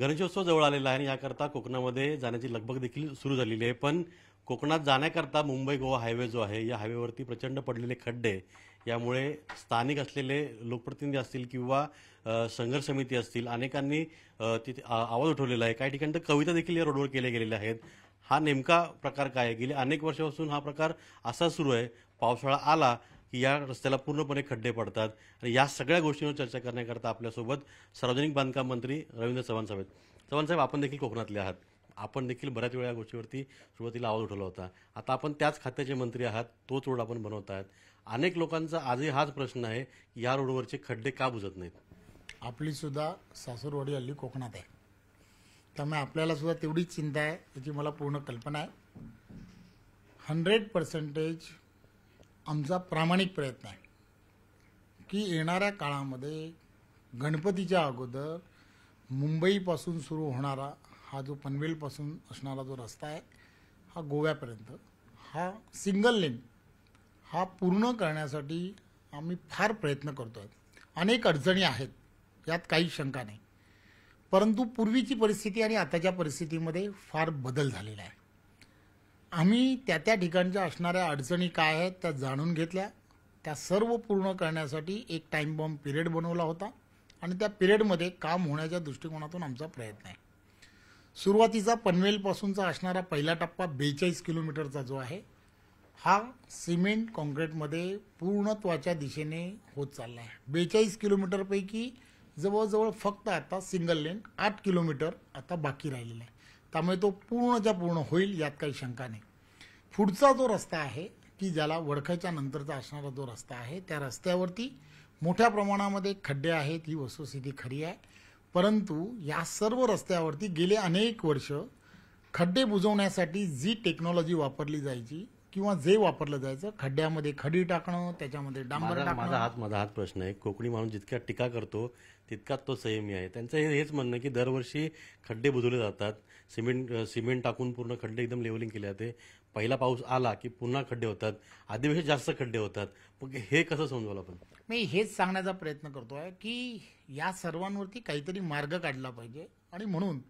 गणेशोत्सव जवळ आलेला आहे आणि याकरता कोकणामध्ये जाण्याची लगबग देखील सुरू झालेली आहे पण कोकणात जाण्याकरता मुंबई गोवा हायवे जो आहे या हायवेवरती प्रचंड पडलेले खड्डे यामुळे स्थानिक असलेले लोकप्रतिनिधी असतील किंवा संघर्ष समिती असतील अनेकांनी तिथे आवाज उठवलेला आहे काही ठिकाणी तर कविता देखील या रोडवर केल्या गेलेल्या आहेत हा नेमका प्रकार काय आहे गेले अनेक वर्षापासून हा प्रकार असा सुरू आहे पावसाळा आला की या रस्त्याला पूर्णपणे खड्डे पडतात आणि या सगळ्या गोष्टींवर चर्चा करण्याकरता आपल्यासोबत सार्वजनिक बांधकाम मंत्री रवींद्र चव्हाण साहेब चव्हाण साहेब आपण देखील कोकणातले आहात आपण देखील बऱ्याच वेळा या गोष्टीवरती सुरुवातीला आवाज उठवला होता आता आपण त्याच खात्याचे मंत्री आहात तोच रोड आपण बनवत आहात अनेक लोकांचा आजही हाच प्रश्न आहे की या रोडवरचे खड्डे का बुजत नाहीत आपली सुद्धा सासूरवाडी हल्ली कोकणात आहे त्यामुळे आपल्याला सुद्धा तेवढीच चिंता आहे याची मला पूर्ण कल्पना आहे हंड्रेड पर्सेंटेज आमचा प्रामाणिक प्रयत्न आहे की येणाऱ्या काळामध्ये गणपतीच्या अगोदर मुंबईपासून सुरू होणारा हा जो पनवेलपासून असणारा जो रस्ता आहे हा गोव्यापर्यंत हा सिंगल लेन हा पूर्ण करण्यासाठी आम्ही फार प्रयत्न करतो आहे अनेक अडचणी आहेत यात काही शंका नाही परंतु पूर्वीची परिस्थिती आणि आताच्या परिस्थितीमध्ये फार बदल झालेला आहे आम्ही त्या त्या ठिकाणच्या असणाऱ्या अडचणी काय आहेत त्या जाणून घेतल्या त्या सर्व पूर्ण करण्यासाठी एक टाईम बॉम्ब पिरियड बनवला होता आणि त्या पिरियडमध्ये काम होण्याच्या दृष्टिकोनातून आमचा प्रयत्न आहे सुरुवातीचा पनवेलपासूनचा असणारा पहिला टप्पा बेचाळीस किलोमीटरचा जो आहे हा सिमेंट कॉन्क्रीटमध्ये पूर्णत्वाच्या दिशेने होत चालला आहे बेचाळीस किलोमीटरपैकी जवळजवळ फक्त आता सिंगल लेन आठ किलोमीटर आता बाकी राहिलेलं आहे त्यामुळे तो पूर्णच्या पूर्ण होईल यात काही शंका नाही पुढचा जो रस्ता आहे की ज्याला वडखाच्या नंतरचा असणारा जो रस्ता आहे त्या रस्त्यावरती मोठ्या प्रमाणामध्ये खड्डे आहेत ही वस्तुस्थिती खरी आहे परंतु या सर्व रस्त्यावरती गेले अनेक वर्ष खड्डे बुजवण्यासाठी जी टेक्नॉलॉजी वापरली जायची किंवा जे वापरलं जायचं खड्ड्यामध्ये खडी टाकणं त्याच्यामध्ये डांबर माझा माझा माझा हात प्रश्न आहे कोकणी माणूस जितका टीका करतो तितकाच तो संयमी आहे त्यांचं हे हेच म्हणणं की दरवर्षी खड्डे बुजवले जातात सिमेंट सिमेंट टाकून पूर्ण खड्डे एकदम लेवलिंग केले जाते पहिला पाऊस आला की पुन्हा खड्डे होतात आदिवासी जास्त खड्डे होतात मग हे कसं समजवलं आपण मी हेच सांगण्याचा प्रयत्न करतोय की या सर्वांवरती काहीतरी मार्ग काढला पाहिजे आणि म्हणून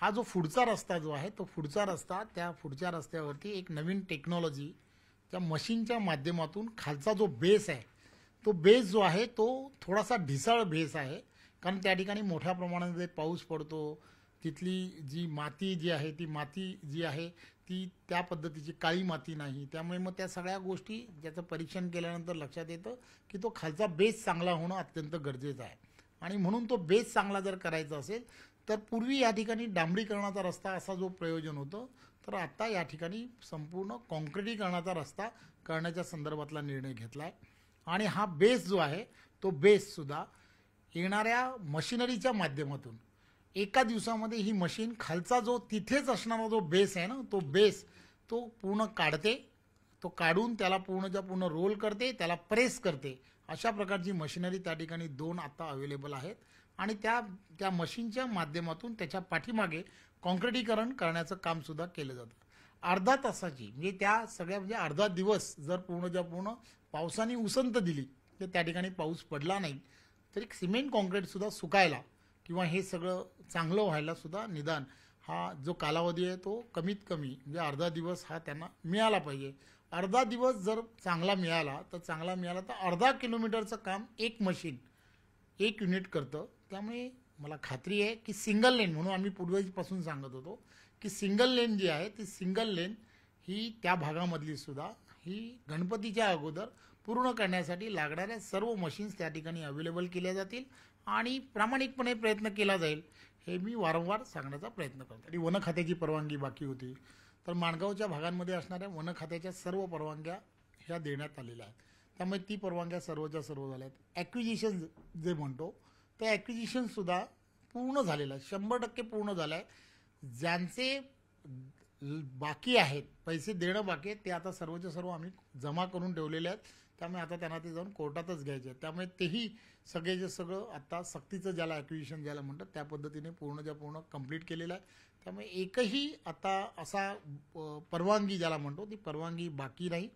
हा जो पुढचा रस्ता जो आहे तो पुढचा रस्ता त्या पुढच्या रस्त्यावरती एक नवीन टेक्नॉलॉजी त्या मशीनच्या माध्यमातून खालचा जो बेस आहे तो बेस जो आहे तो थोडासा ढिसाळ बेस आहे कारण त्या ठिकाणी मोठ्या प्रमाणामध्ये पाऊस पडतो तिथली जी माती जी आहे ती माती जी आहे ती त्या पद्धतीची काळी माती नाही त्यामुळे मग त्या सगळ्या गोष्टी ज्याचं परीक्षण केल्यानंतर लक्षात येतं की तो खालचा बेस चांगला होणं अत्यंत गरजेचं आहे आणि म्हणून तो बेस चांगला जर करायचा असेल तर पूर्वी या ठिकाणी डांबरीकरणाचा रस्ता असा जो प्रयोजन होतं तर आता या ठिकाणी संपूर्ण कॉन्क्रिटीकरणाचा रस्ता करण्याच्या संदर्भातला निर्णय घेतला आहे आणि हा बेस जो आहे तो बेससुद्धा येणाऱ्या मशिनरीच्या माध्यमातून एका दिवसामध्ये ही मशीन खालचा जो तिथेच असणारा जो बेस आहे ना तो बेस तो पूर्ण काढते तो काढून त्याला पूर्णच्या पूर्ण रोल करते त्याला प्रेस करते अशा प्रकारची मशिनरी त्या ठिकाणी दोन आत्ता अवेलेबल आहेत आणि त्या त्या मशीनच्या माध्यमातून त्याच्या पाठीमागे कॉन्क्रिटीकरण करण्याचं कामसुद्धा केलं जातं अर्धा तासाची म्हणजे त्या सगळ्या म्हणजे अर्धा दिवस जर पूर्ण ज्या पूर्ण पावसाने उसंत दिली तर त्या ठिकाणी पाऊस पडला नाही तरी सिमेंट कॉन्क्रीटसुद्धा सुकायला किंवा हे सगळं चांगलं व्हायलासुद्धा निदान हा जो कालावधी आहे तो कमीत कमी म्हणजे अर्धा दिवस हा त्यांना मिळाला पाहिजे अर्धा दिवस जर चांगला मिळाला तर चांगला मिळाला तर अर्धा किलोमीटरचं काम एक मशीन एक युनिट करतं त्यामुळे मला खात्री आहे की सिंगल लेन म्हणून आम्ही पूर्वीपासून सांगत होतो की सिंगल लेन जी आहे ती सिंगल लेन ही त्या भागामधलीसुद्धा सुद्धा ही गणपतीच्या अगोदर पूर्ण करण्यासाठी लागणाऱ्या सर्व मशीन्स त्या ठिकाणी अवेलेबल केल्या जातील आणि प्रामाणिकपणे प्रयत्न केला जाईल हे मी वारंवार सांगण्याचा प्रयत्न करतो आणि वन खात्याची परवानगी बाकी होती तर माणगावच्या भागांमध्ये असणाऱ्या वन खात्याच्या सर्व परवानग्या ह्या देण्यात आलेल्या आहेत त्यामुळे ती परवानग्या सर्वच्या सर्व झाल्या आहेत ॲक्विजिशन जे म्हणतो ते ॲक्विजिशनसुद्धा पूर्ण झालेलं आहे शंभर टक्के पूर्ण झालं आहे ज्यांचे बाकी आहेत पैसे देणं बाकी आहेत ते आता सर्वच्या सर्व आम्ही जमा करून ठेवलेले आहेत त्यामुळे आता त्यांना ते जाऊन कोर्टातच घ्यायचे आहेत त्यामुळे तेही सगळे जे सगळं आता सक्तीचं ज्याला ॲक्विजिशन ज्याला म्हणतात त्या पद्धतीने पूर्ण ज्या पूर्ण कंप्लीट केलेलं आहे त्यामुळे एकही आता असा परवानगी ज्याला म्हणतो ती परवानगी बाकी नाही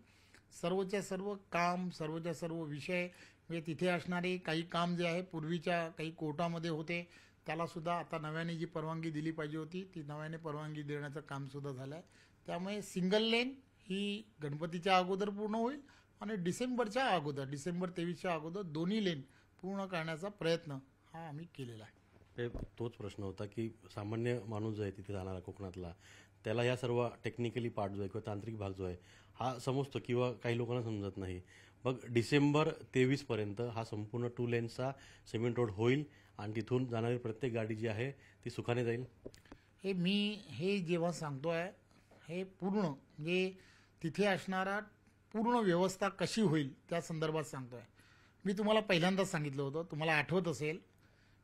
सर्वच्या सर्व काम सर्वच्या सर्व विषय म्हणजे तिथे असणारे काही काम जे आहे पूर्वीच्या काही कोर्टामध्ये होते त्यालासुद्धा आता नव्याने जी परवानगी दिली पाहिजे होती ती नव्याने परवानगी देण्याचं कामसुद्धा झालं आहे त्यामुळे सिंगल लेन ही गणपतीच्या अगोदर पूर्ण होईल आणि डिसेंबरच्या अगोदर डिसेंबर तेवीसच्या अगोदर दोन्ही लेन पूर्ण करण्याचा प्रयत्न हा आम्ही केलेला आहे ते तोच प्रश्न होता की सामान्य माणूस जो आहे तिथे जाणारा कोकणातला त्याला या सर्व टेक्निकली पार्ट जो आहे किंवा तांत्रिक भाग जो आहे हा समजतो किंवा काही लोकांना समजत नाही मग डिसेंबर तेवीसपर्यंत हा संपूर्ण टू लेनचा सिमेंट रोड होईल आणि तिथून जाणारी प्रत्येक गाडी जी आहे ती सुखाने जाईल हे मी हे जेव्हा सांगतो आहे हे पूर्ण म्हणजे तिथे असणारा पूर्ण व्यवस्था कशी होईल त्या संदर्भात सांगतो आहे मी तुम्हाला पहिल्यांदाच सांगितलं होतं तुम्हाला आठवत असेल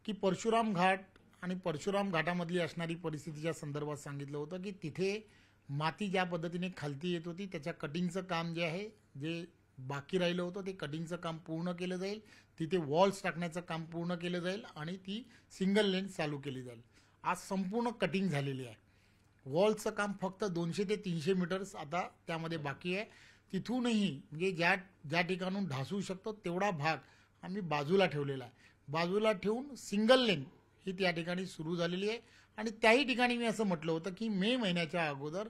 की परशुराम घाट आणि परशुराम घाटामधली असणारी परिस्थितीच्या संदर्भात सांगितलं होतं की तिथे माती ज्या पद्धतीने खालती येत होती त्याच्या कटिंगचं काम जे आहे जे बाकी राहिलं होतं ते कटिंगचं काम पूर्ण केलं जाईल तिथे वॉल्स टाकण्याचं काम पूर्ण केलं जाईल आणि ती सिंगल लेन चालू केली जाईल आज संपूर्ण कटिंग झालेली आहे वॉल्सचं काम फक्त दोनशे ते तीनशे मीटर्स आता त्यामध्ये बाकी आहे तिथूनही म्हणजे ज्या ज्या ठिकाणून ढासू शकतो तेवढा भाग आम्ही बाजूला ठेवलेला आहे बाजूला ठेवून सिंगल लेन ही त्या ठिकाणी सुरू झालेली आहे आणि त्याही ठिकाणी मी असं म्हटलं होतं की मे महिन्याच्या अगोदर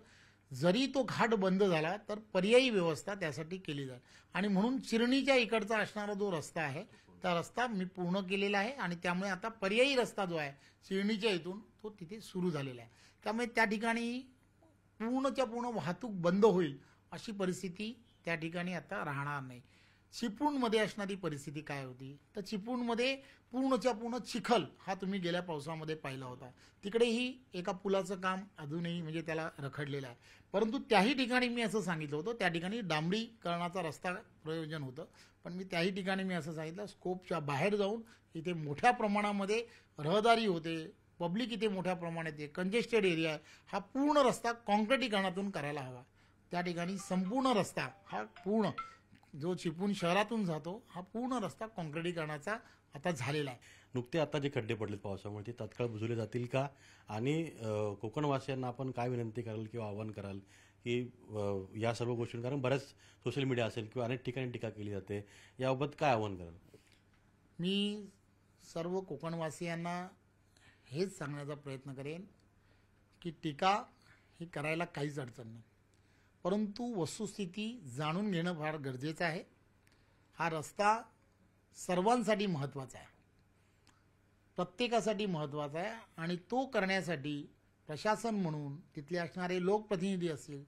जरी तो घाट बंद झाला तर पर्यायी व्यवस्था त्यासाठी केली जाईल आणि म्हणून चिरणीच्या इकडचा असणारा जो रस्ता आहे त्या रस्ता मी पूर्ण केलेला आहे आणि त्यामुळे आता पर्यायी रस्ता जो आहे चिरणीच्या इथून तो तिथे सुरू झालेला आहे त्यामुळे त्या ठिकाणी पूर्णच्या पूर्ण वाहतूक बंद होईल अशी परिस्थिती त्या ठिकाणी आता राहणार नाही चिपळूणमध्ये असणारी परिस्थिती काय होती तर चिपळूणमध्ये पूर्णच्या पूर्ण चिखल हा तुम्ही गेल्या पावसामध्ये पाहिला होता तिकडेही एका पुलाचं काम अजूनही म्हणजे त्याला रखडलेलं आहे परंतु त्याही ठिकाणी मी असं सांगितलं होतं त्या ठिकाणी डांबरीकरणाचा रस्ता प्रयोजन होतं पण मी त्याही ठिकाणी मी असं सांगितलं स्कोपच्या बाहेर जाऊन इथे मोठ्या प्रमाणामध्ये रहदारी होते पब्लिक इथे मोठ्या प्रमाणात येते कंजेस्टेड एरिया आहे हा पूर्ण रस्ता कॉन्क्रिटीकरणातून करायला हवा त्या ठिकाणी संपूर्ण रस्ता हा पूर्ण जो चिपळूण शहरातून जातो हा पूर्ण रस्ता कॉन्क्रिटीकरणाचा आता झालेला आहे नुकते आता जे खड्डे पडलेत पावसामुळे ते तत्काळ बुजवले जातील का आणि कोकणवासियांना आपण काय विनंती कराल किंवा आवाहन कराल की या सर्व गोष्टी कारण बऱ्याच सोशल मीडिया असेल किंवा अनेक ठिकाणी टीका केली जाते याबाबत काय आवाहन कराल मी सर्व कोकणवासियांना हेच सांगण्याचा प्रयत्न करेन की टीका ही करायला काहीच अडचण नाही परंतु वस्तुस्थिती जाणून घेणं फार गरजेचं आहे हा रस्ता सर्वांसाठी महत्त्वाचा आहे प्रत्येकासाठी महत्त्वाचा आहे आणि तो करण्यासाठी प्रशासन म्हणून तिथले असणारे लोकप्रतिनिधी असतील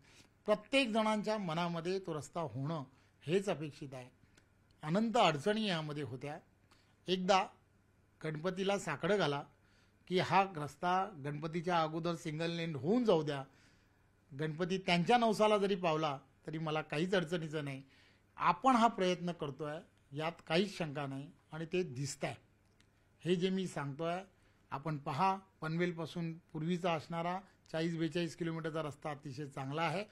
प्रत्येक जणांच्या मनामध्ये तो रस्ता होणं हेच अपेक्षित आहे अनंत अडचणी यामध्ये होत्या एकदा गणपतीला साकडं घाला की हा रस्ता गणपतीच्या अगोदर सिंगल लेन होऊन जाऊ द्या गणपती त्यांच्या नवसाला जरी पावला तरी मला काहीच अडचणीचं नाही आपण हा प्रयत्न करतो आहे यात काहीच शंका नाही आणि ते दिसत आहे हे जे मी सांगतो आहे आपण पहा पनवेलपासून पूर्वीचा असणारा चाळीस बेचाळीस किलोमीटरचा रस्ता अतिशय चांगला आहे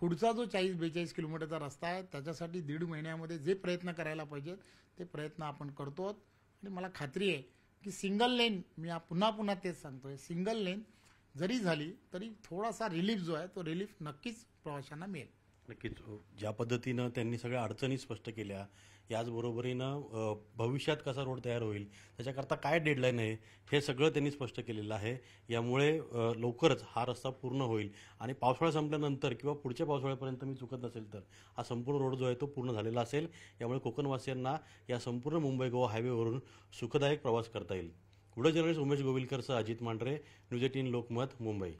पुढचा जो चाळीस बेचाळीस किलोमीटरचा रस्ता आहे त्याच्यासाठी दीड महिन्यामध्ये जे प्रयत्न करायला पाहिजेत ते प्रयत्न आपण करतो आणि मला खात्री आहे की सिंगल लेन मी पुन्हा पुन्हा तेच सांगतो आहे सिंगल लेन जरी झाली तरी थोडासा रिलीफ जो आहे तो रिलीफ नक्कीच प्रवाशांना मिळेल नक्कीच ज्या पद्धतीनं त्यांनी सगळ्या अडचणी स्पष्ट केल्या याचबरोबरीनं भविष्यात कसा रोड तयार होईल त्याच्याकरता काय डेडलाईन आहे हे सगळं त्यांनी स्पष्ट केलेलं आहे यामुळे लवकरच हा रस्ता पूर्ण होईल आणि पावसाळा संपल्यानंतर किंवा पुढच्या पावसाळ्यापर्यंत मी चुकत नसेल तर हा संपूर्ण रोड जो आहे तो पूर्ण झालेला असेल यामुळे कोकणवासियांना या संपूर्ण मुंबई गोवा हायवेवरून सुखदायक प्रवास करता येईल उड जर्नलिस्ट उमेश गोविलकरसह अजित मांढरे न्यूज एटीन लोकमत मुंबई